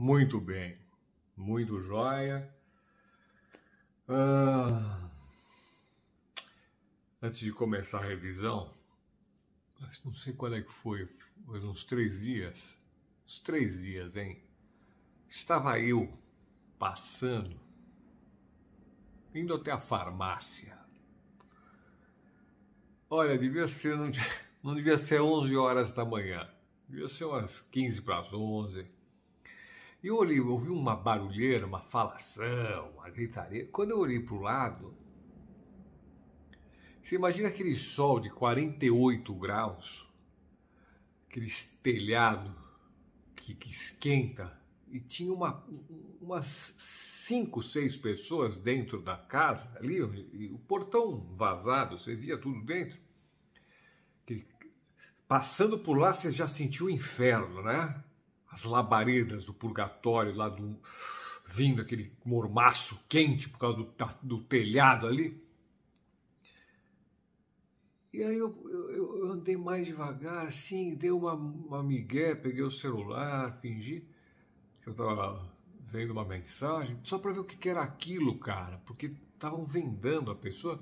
Muito bem, muito jóia. Ah, antes de começar a revisão, não sei quando é que foi, foi uns três dias, uns três dias, hein? Estava eu passando, indo até a farmácia. Olha, devia ser, não, não devia ser 11 horas da manhã, devia ser umas 15 para as 11 e eu olhei, eu ouvi uma barulheira, uma falação, uma gritaria. Quando eu olhei para o lado, você imagina aquele sol de 48 graus, aquele telhado que, que esquenta, e tinha uma, umas cinco, seis pessoas dentro da casa ali, e o portão vazado, você via tudo dentro. Passando por lá, você já sentiu o inferno, né? as labaredas do purgatório lá do vindo aquele mormaço quente por causa do, do telhado ali. E aí eu, eu, eu, andei mais devagar, assim, dei uma, uma migué, peguei o celular, fingi que eu estava vendo uma mensagem, só para ver o que era aquilo, cara, porque estavam vendando a pessoa.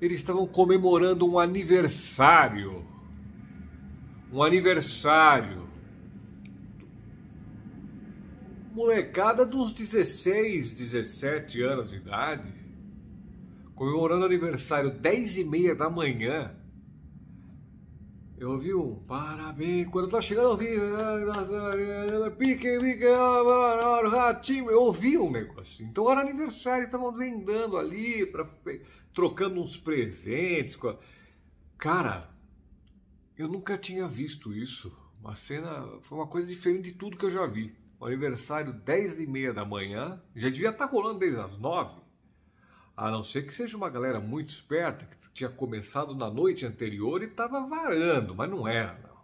Eles estavam comemorando um aniversário. Um aniversário molecada dos 16, 17 anos de idade, comemorando aniversário 10 e meia da manhã. Eu ouvi um parabéns quando eu tá chegando pique, pique, ratinho. Eu ouvi um negócio. Então era aniversário, estavam vendando ali, pra, trocando uns presentes. Cara, eu nunca tinha visto isso. Uma cena foi uma coisa diferente de tudo que eu já vi aniversário 10 e meia da manhã, já devia estar tá rolando desde as 9. A não ser que seja uma galera muito esperta que tinha começado na noite anterior e estava varando, mas não era, não.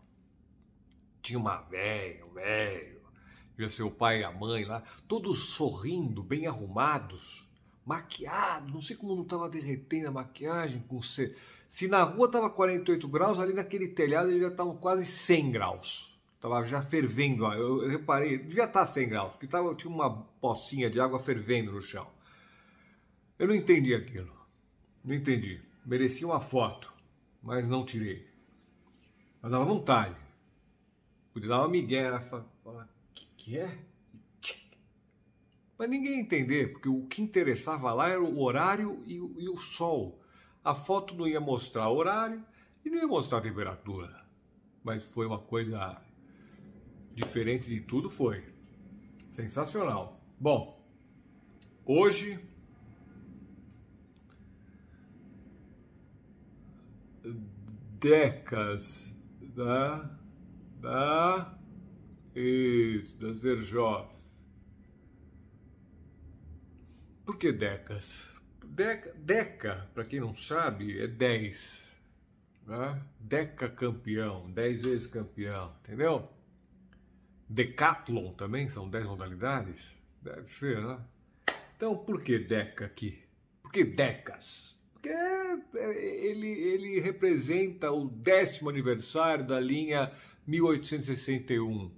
Tinha uma velha, um velho, devia ser o pai e a mãe lá, todos sorrindo, bem arrumados, maquiados, não sei como não estava derretendo a maquiagem com C. Se na rua estava 48 graus, ali naquele telhado ele já estava quase 100 graus. Tava já fervendo, eu, eu reparei, devia tá estar 100 graus, porque tava, tinha uma pocinha de água fervendo no chão. Eu não entendi aquilo, não entendi. Merecia uma foto, mas não tirei. Mas dava vontade. Podia dar uma migué, falar, o que, que é? Mas ninguém entender, porque o que interessava lá era o horário e o, e o sol. A foto não ia mostrar o horário e não ia mostrar a temperatura. Mas foi uma coisa diferente de tudo foi. Sensacional. Bom, hoje Decas da da isso, da Zerjov. Por que Decas? Deca, deca para quem não sabe, é 10. Né? Deca campeão, 10 vezes campeão, entendeu? Decathlon também são 10 modalidades? Deve ser, né? Então, por que Deca aqui? Por que Decas? Porque é, é, ele, ele representa o décimo aniversário da linha 1861.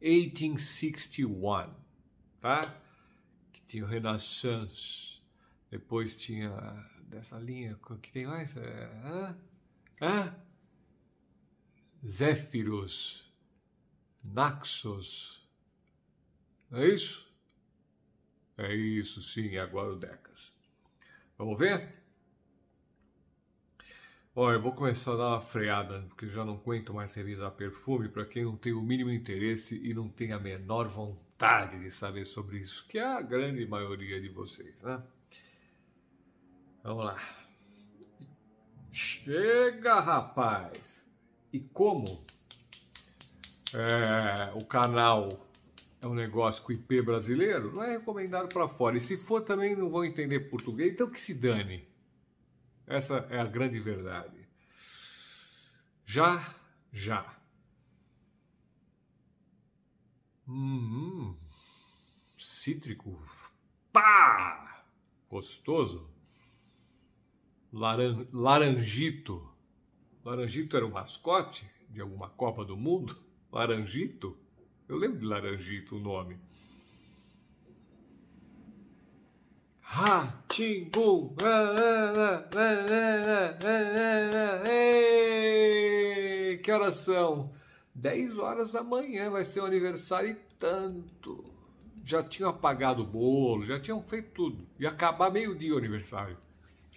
1861, tá? Que tinha o Renaissance. Depois tinha dessa linha, que tem mais? É, hã? Hã? Zéfiros. Naxos. É isso? É isso, sim, agora o Decas. Vamos ver? Olha, eu vou começar a dar uma freada, porque já não aguento mais revisar perfume para quem não tem o mínimo interesse e não tem a menor vontade de saber sobre isso, que é a grande maioria de vocês, né? Vamos lá. Chega, rapaz! E como? é, o canal é um negócio com IP brasileiro, não é recomendado para fora. E se for também não vão entender português, então que se dane. Essa é a grande verdade. Já, já. Hum, cítrico. Pá! Gostoso. Laran, laranjito. Laranjito era o mascote de alguma Copa do Mundo? Laranjito? Eu lembro de Laranjito o nome. Ratingum! Que horas são? 10 horas da manhã vai ser o aniversário e tanto. Já tinham apagado o bolo, já tinham feito tudo. Ia acabar meio-dia o aniversário.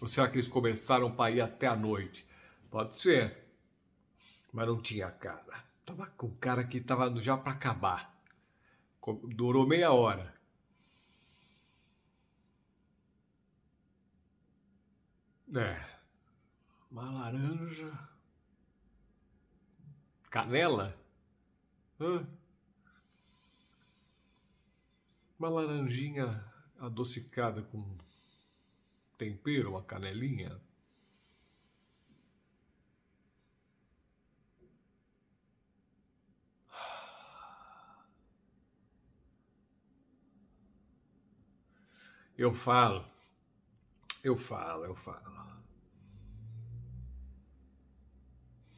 Ou será que eles começaram para ir até a noite? Pode ser. Mas não tinha cara. Tava com o cara que tava já para acabar. Durou meia hora. É. Uma laranja. Canela? Hã? Uma laranjinha adocicada com tempero, uma canelinha. Eu falo, eu falo, eu falo.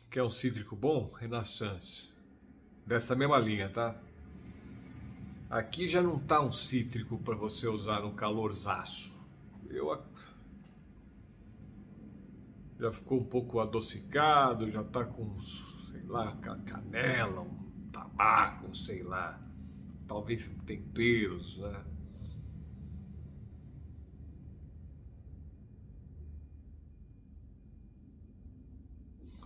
Quer é um cítrico bom? Renaissance. Dessa mesma linha, tá? Aqui já não tá um cítrico para você usar no calorzaço. Eu já ficou um pouco adocicado, já tá com, sei lá, canela, um tabaco, sei lá, talvez temperos, né?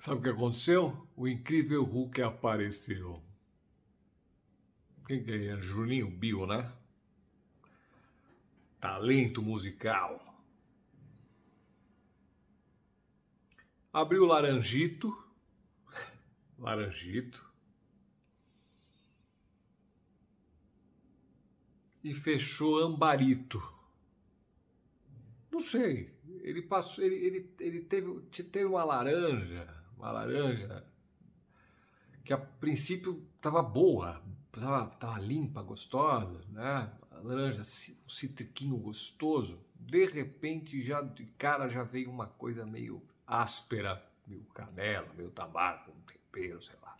Sabe o que aconteceu? O incrível Hulk apareceu. Quem que é? é Juninho Bio, né? Talento musical. Abriu Laranjito. Laranjito. e fechou Ambarito. Não sei, ele passou, ele, ele, ele teve, teve uma laranja uma laranja, que a princípio estava boa, estava limpa, gostosa, né? A laranja, um citriquinho gostoso. De repente, já de cara já veio uma coisa meio áspera, meio canela, meio tabaco, um tempero, sei lá.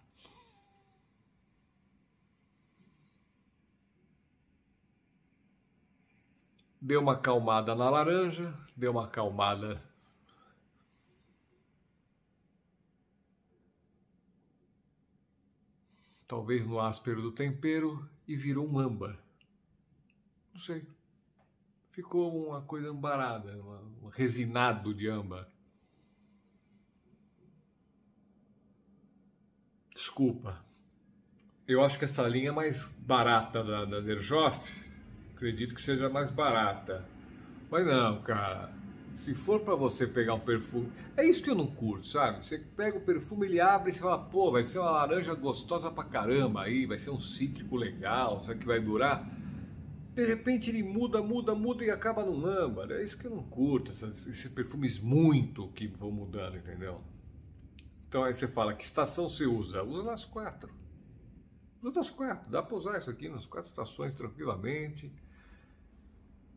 Deu uma acalmada na laranja, deu uma acalmada talvez no áspero do tempero, e virou um âmbar. Não sei. Ficou uma coisa ambarada, um resinado de âmbar. Desculpa. Eu acho que essa linha é mais barata da, da Zerjoff. Acredito que seja mais barata. Mas não, cara se for para você pegar um perfume, é isso que eu não curto, sabe? Você pega o perfume, ele abre e você fala, pô, vai ser uma laranja gostosa pra caramba aí, vai ser um cítrico legal, sabe que vai durar. De repente ele muda, muda, muda e acaba num âmbar. É isso que eu não curto, esses, perfumes muito que vão mudando, entendeu? Então aí você fala, que estação você usa? Usa nas quatro. Usa nas quatro, dá para usar isso aqui nas quatro estações tranquilamente.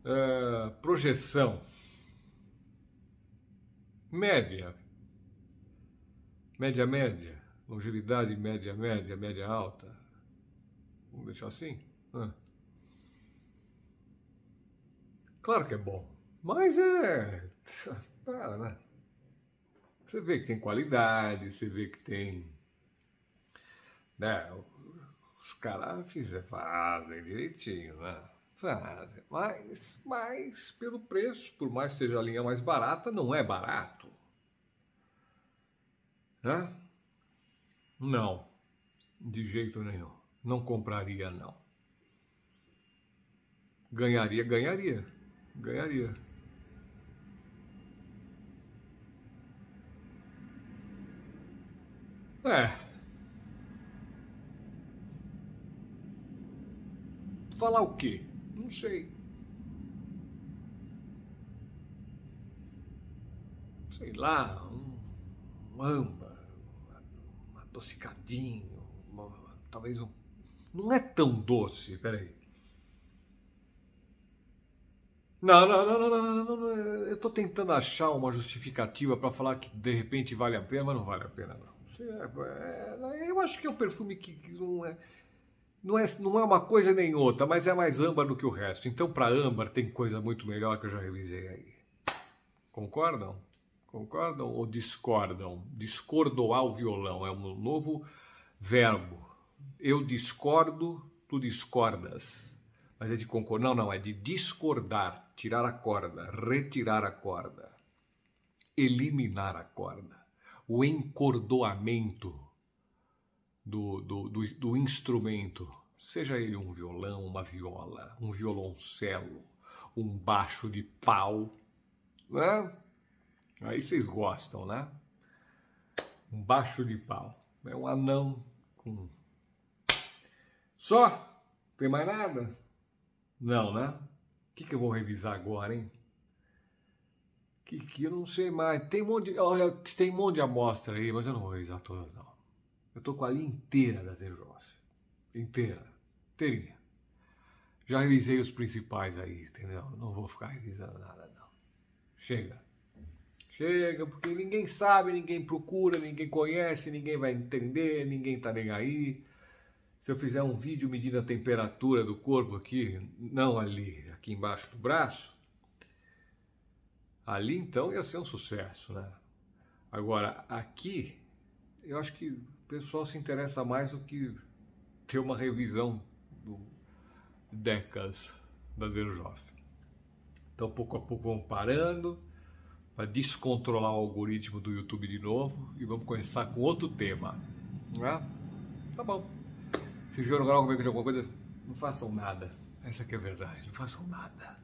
Uh, projeção média, média, média, longevidade média, média, média alta. Vamos deixar assim? Ah. Claro que é bom, mas é. Para, né? Você vê que tem qualidade, você vê que tem. Né? Os caras fazem direitinho, né? mas, mas pelo preço, por mais que seja a linha mais barata, não é barato. Né? Não, de jeito nenhum. Não compraria, não. Ganharia, ganharia, ganharia. É. Falar o quê? Não sei. Sei lá, um, um âmbar, um adocicadinho, uma, talvez um. Não é tão doce, peraí. Não, não, não, não, não, não, não, é, Eu estou tentando achar uma justificativa para falar que de repente vale a pena, mas não vale a pena, não. É, é, eu acho que é um perfume que, que não é não é, não é uma coisa nem outra, mas é mais âmbar do que o resto. Então, para âmbar, tem coisa muito melhor que eu já revisei aí. Concordam? Concordam ou discordam? Discordoar o violão é um novo verbo. Eu discordo, tu discordas. Mas é de concordar. Não, não, é de discordar, tirar a corda, retirar a corda, eliminar a corda. O encordoamento do, do, do, do instrumento, seja ele um violão, uma viola, um violoncelo, um baixo de pau, né? Aí vocês gostam, né? Um baixo de pau. É um anão com. Só? Tem mais nada? Não, né? O que, que eu vou revisar agora, hein? Que, que eu não sei mais. Tem um monte de, olha, tem um monte de amostra aí, mas eu não vou revisar todas, não. Eu tô com a linha inteira da Zero Inteira. Inteirinha. Já revisei os principais aí, entendeu? Não vou ficar revisando nada, não. Chega. Chega, porque ninguém sabe, ninguém procura, ninguém conhece, ninguém vai entender, ninguém tá nem aí. Se eu fizer um vídeo medindo a temperatura do corpo aqui, não ali, aqui embaixo do braço, ali então ia ser um sucesso, né? Agora, aqui eu acho que o pessoal se interessa mais do que ter uma revisão do Decas da Zerjoff. Então, pouco a pouco, vamos parando para descontrolar o algoritmo do YouTube de novo e vamos começar com outro tema. Né? Tá bom. Se inscreveram no canal, de alguma coisa. Não façam nada. Essa que é a verdade. Não façam nada.